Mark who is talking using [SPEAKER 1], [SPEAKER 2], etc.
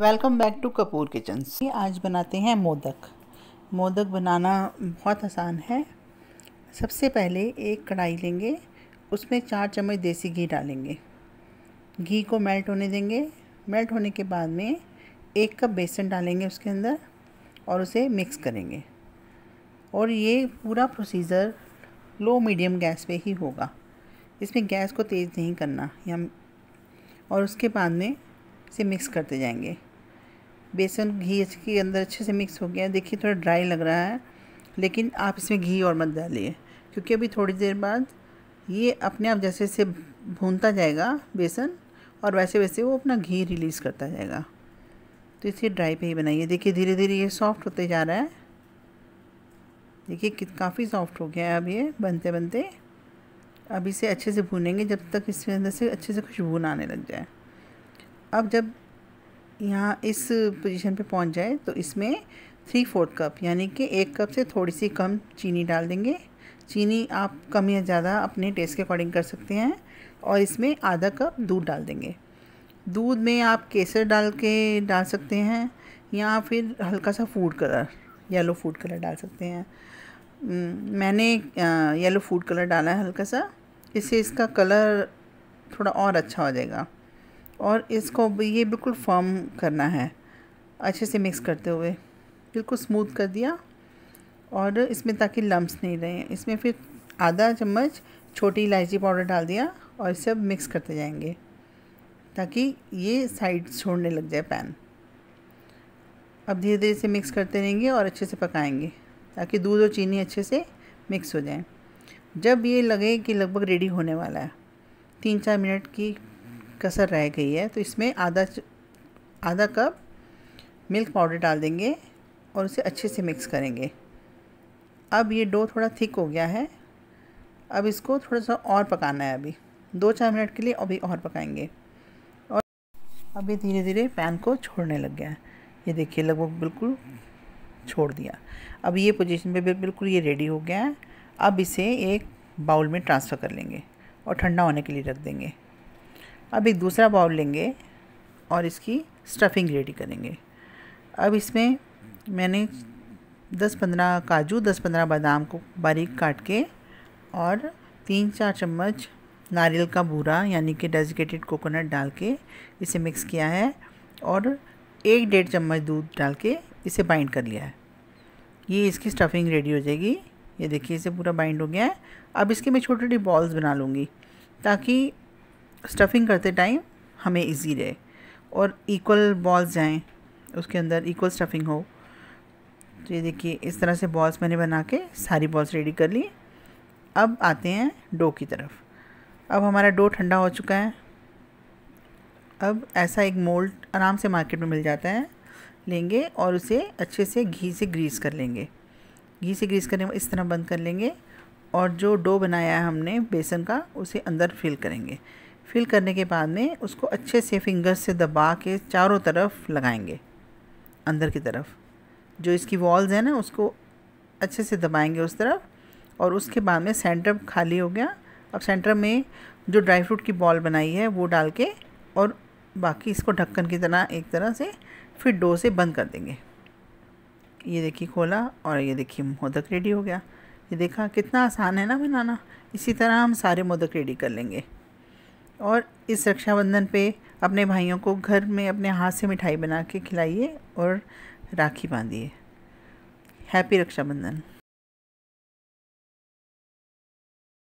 [SPEAKER 1] welcome back to Kapoor kitchen आज बनाते हैं मोदक मोदक बनाना बहुत आसान है सबसे पहले एक कढ़ाई लेंगे उसमें चार चम्मच देसी घी डालेंगे घी को मेल्ट होने देंगे मेल्ट होने के बाद में एक कप बेसन डालेंगे उसके अंदर और उसे मिक्स करेंगे और ये पूरा प्रोसीजर लो मीडियम गैस पे ही होगा इसमें गैस को तेज़ नहीं करना या और उसके बाद में से मिक्स करते जाएंगे बेसन घी के अंदर अच्छे से मिक्स हो गया है देखिए थोड़ा ड्राई लग रहा है लेकिन आप इसमें घी और मत डालिए क्योंकि अभी थोड़ी देर बाद ये अपने आप जैसे जैसे भूनता जाएगा बेसन और वैसे वैसे वो अपना घी रिलीज़ करता जाएगा तो इसे ड्राई पे ही बनाइए देखिए धीरे धीरे ये सॉफ्ट होते जा रहा है देखिए काफ़ी सॉफ्ट हो गया है अब ये बनते बनते अब इसे अच्छे से भूनेंगे जब तक इसके अंदर से अच्छे से खुशबू आने लग जाए अब जब यहाँ इस पोजीशन पे पहुँच जाए तो इसमें थ्री फोर्थ कप यानी कि एक कप से थोड़ी सी कम चीनी डाल देंगे चीनी आप कम या ज़्यादा अपने टेस्ट के अकॉर्डिंग कर सकते हैं और इसमें आधा कप दूध डाल देंगे दूध में आप केसर डाल के डाल सकते हैं या फिर हल्का सा food colour yellow food colour डाल सकते हैं मैंने येलो फूड कलर डाला है हल्का सा इससे इसका कलर थोड़ा और अच्छा हो जाएगा और इसको ये बिल्कुल फॉर्म करना है अच्छे से मिक्स करते हुए बिल्कुल स्मूथ कर दिया और इसमें ताकि लम्ब्स नहीं रहें इसमें फिर आधा चम्मच छोटी इलायची पाउडर डाल दिया और सब मिक्स करते जाएंगे ताकि ये साइड छोड़ने लग जाए पैन अब धीरे धीरे से मिक्स करते रहेंगे और अच्छे से पकाएंगे ताकि दूध और चीनी अच्छे से मिक्स हो जाए जब ये लगे कि लगभग रेडी होने वाला है तीन चार मिनट की कसर रह गई है तो इसमें आधा आधा कप मिल्क पाउडर डाल देंगे और उसे अच्छे से मिक्स करेंगे अब ये डो थोड़ा थिक हो गया है अब इसको थोड़ा सा और पकाना है अभी दो चार मिनट के लिए अभी और पकाएंगे और अभी धीरे धीरे पैन को छोड़ने लग गया है ये देखिए लगभग बिल्कुल छोड़ दिया अब ये पोजीशन पे बिल्कुल ये रेडी हो गया है अब इसे एक बाउल में ट्रांसफ़र कर लेंगे और ठंडा होने के लिए रख देंगे अब एक दूसरा बाउल लेंगे और इसकी स्टफिंग रेडी करेंगे अब इसमें मैंने 10-15 काजू 10-15 बादाम को बारीक काट के और तीन चार चम्मच नारियल का बूरा यानी कि डेजिकेटेड कोकोनट डाल के इसे मिक्स किया है और एक डेढ़ चम्मच दूध डाल के इसे बाइंड कर लिया है ये इसकी स्टफिंग रेडी हो जाएगी ये देखिए इसे पूरा बाइंड हो गया है अब इसके मैं छोटे छोटे बॉल्स बना लूँगी ताकि स्टफिंग करते टाइम हमें इजी रहे और इक्वल बॉल्स जाएं उसके अंदर इक्वल स्टफिंग हो तो ये देखिए इस तरह से बॉल्स मैंने बना के सारी बॉल्स रेडी कर ली अब आते हैं डो की तरफ अब हमारा डो ठंडा हो चुका है अब ऐसा एक मोल्ड आराम से मार्केट में मिल जाता है लेंगे और उसे अच्छे से घी से ग्रीस कर लेंगे घी से ग्रीस करने इस तरह बंद कर लेंगे और जो डो बनाया है हमने बेसन का उसे अंदर फिल करेंगे फिल करने के बाद में उसको अच्छे से फिंगर्स से दबा के चारों तरफ लगाएंगे अंदर की तरफ जो इसकी वॉल्स हैं ना उसको अच्छे से दबाएंगे उस तरफ और उसके बाद में सेंटर खाली हो गया अब सेंटर में जो ड्राई फ्रूट की बॉल बनाई है वो डाल के और बाकी इसको ढक्कन की तरह एक तरह से फिर डो से बंद कर देंगे ये देखिए खोला और ये देखिए मोदक रेडी हो गया ये देखा कितना आसान है ना बनाना इसी तरह हम सारे मोदक रेडी कर लेंगे और इस रक्षाबंधन पे अपने भाइयों को घर में अपने हाथ से मिठाई बना के खिलाइए और राखी बांधिए हैप्पी रक्षाबंधन